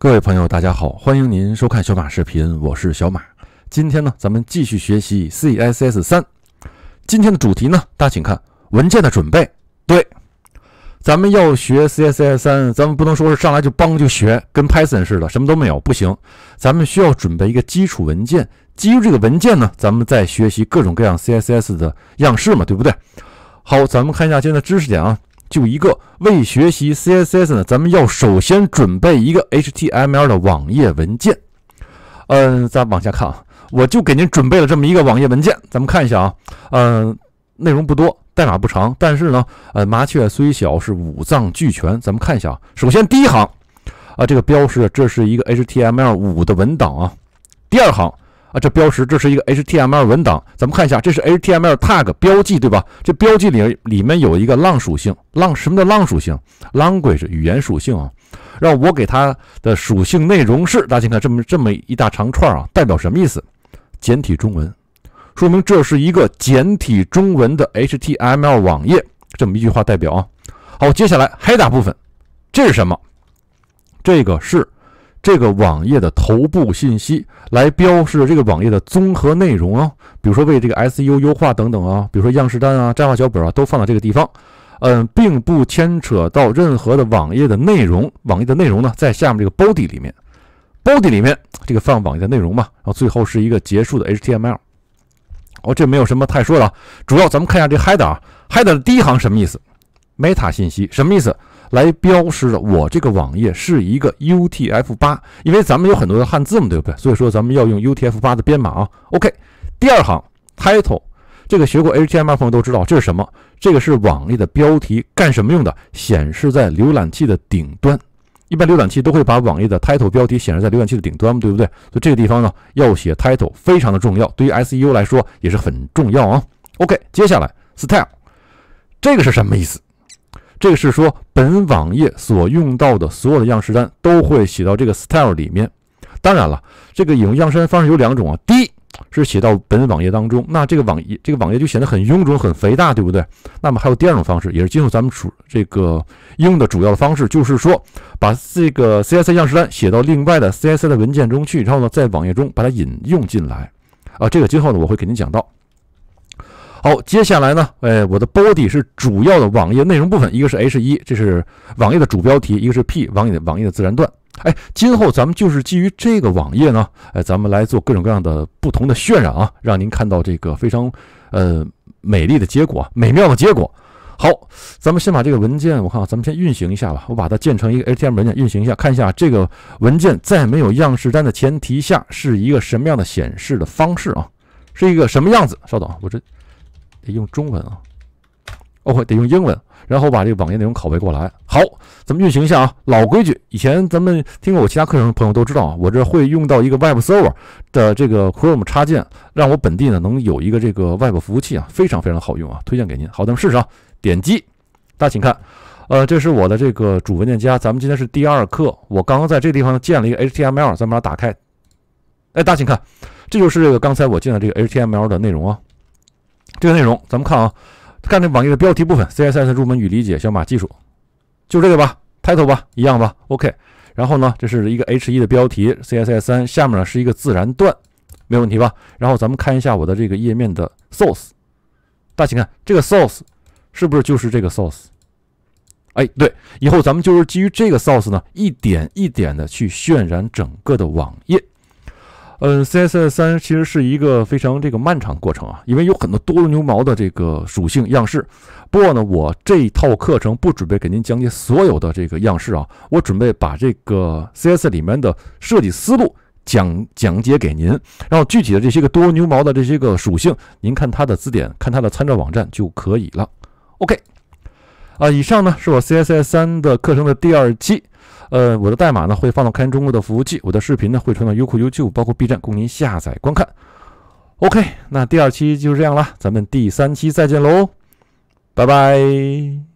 各位朋友，大家好，欢迎您收看小马视频，我是小马。今天呢，咱们继续学习 CSS 三。今天的主题呢，大家请看文件的准备。对，咱们要学 CSS 三，咱们不能说是上来就帮就学，跟 Python 似的，什么都没有不行。咱们需要准备一个基础文件，基于这个文件呢，咱们再学习各种各样 CSS 的样式嘛，对不对？好，咱们看一下今天的知识点啊。就一个为学习 CSS 呢，咱们要首先准备一个 HTML 的网页文件。嗯，咱往下看啊，我就给您准备了这么一个网页文件，咱们看一下啊。嗯，内容不多，代码不长，但是呢，呃，麻雀虽小是五脏俱全。咱们看一下啊，首先第一行啊，这个标识这是一个 HTML5 的文档啊。第二行。啊，这标识这是一个 HTML 文档，咱们看一下，这是 HTML tag 标记，对吧？这标记里里面有一个 lang 属性，lang 什么叫 lang 属性？language 语言属性啊。让我给它的属性内容是，大家看这么这么一大长串啊，代表什么意思？简体中文，说明这是一个简体中文的 HTML 网页。这么一句话代表啊。好，接下来黑大部分，这是什么？这个是。这个网页的头部信息来标示这个网页的综合内容啊，比如说为这个 SEO 优化等等啊，比如说样式单啊、站化脚本啊，都放到这个地方，嗯，并不牵扯到任何的网页的内容。网页的内容呢，在下面这个 body 里面，body 里面这个放网页的内容嘛，然后最后是一个结束的 HTML。哦，这没有什么太说的，主要咱们看一下这 head 啊，head 的第一行什么意思？meta 信息什么意思？来标识我这个网页是一个 UTF-8，因为咱们有很多的汉字嘛，对不对？所以说咱们要用 UTF-8 的编码啊。OK，第二行 title，这个学过 HTML 的朋友都知道这是什么？这个是网页的标题，干什么用的？显示在浏览器的顶端。一般浏览器都会把网页的 title 标题显示在浏览器的顶端嘛，对不对？所以这个地方呢，要写 title，非常的重要，对于 SEO 来说也是很重要啊。OK，接下来 style，这个是什么意思？这个是说，本网页所用到的所有的样式单都会写到这个 style 里面。当然了，这个引用样式单方式有两种啊。第一是写到本网页当中，那这个网页这个网页就显得很臃肿、很肥大，对不对？那么还有第二种方式，也是今后咱们主这个应用的主要的方式，就是说把这个 CSS 样式单写到另外的 CSS 文件中去，然后呢，在网页中把它引用进来啊。这个今后呢，我会给您讲到。好，接下来呢，哎，我的 body 是主要的网页内容部分，一个是 h1，这是网页的主标题，一个是 p 网页的网页的自然段。哎，今后咱们就是基于这个网页呢，哎，咱们来做各种各样的不同的渲染啊，让您看到这个非常呃美丽的结果，美妙的结果。好，咱们先把这个文件，我看，咱们先运行一下吧，我把它建成一个 html 文件运行一下，看一下这个文件在没有样式单的前提下是一个什么样的显示的方式啊，是一个什么样子？稍等，我这。得用中文啊哦，k 得用英文，然后把这个网页内容拷贝过来。好，咱们运行一下啊。老规矩，以前咱们听过我其他课程的朋友都知道啊，我这会用到一个 Web Server 的这个 Chrome 插件，让我本地呢能有一个这个 Web 服务器啊，非常非常好用啊，推荐给您。好，咱们试试啊。点击，大家请看，呃，这是我的这个主文件夹。咱们今天是第二课，我刚刚在这个地方建了一个 HTML，咱们把它打开。哎，大家请看，这就是这个刚才我建的这个 HTML 的内容啊。这个内容咱们看啊，看这网页的标题部分，CSS 入门与理解，小马技术，就这个吧，title 吧，一样吧，OK。然后呢，这是一个 H1 的标题，CSS 三下面呢是一个自然段，没有问题吧？然后咱们看一下我的这个页面的 source，大家看这个 source 是不是就是这个 source？哎，对，以后咱们就是基于这个 source 呢，一点一点的去渲染整个的网页。嗯，C S S 三其实是一个非常这个漫长过程啊，因为有很多多如牛毛的这个属性样式。不过呢，我这一套课程不准备给您讲解所有的这个样式啊，我准备把这个 C S 里面的设计思路讲讲解给您，然后具体的这些个多牛毛的这些个属性，您看它的字典，看它的参照网站就可以了。OK。啊，以上呢是我 CSS 三的课程的第二期，呃，我的代码呢会放到开源中国的服务器，我的视频呢会传到优酷、u b 五，包括 B 站供您下载观看。OK，那第二期就是这样了，咱们第三期再见喽，拜拜。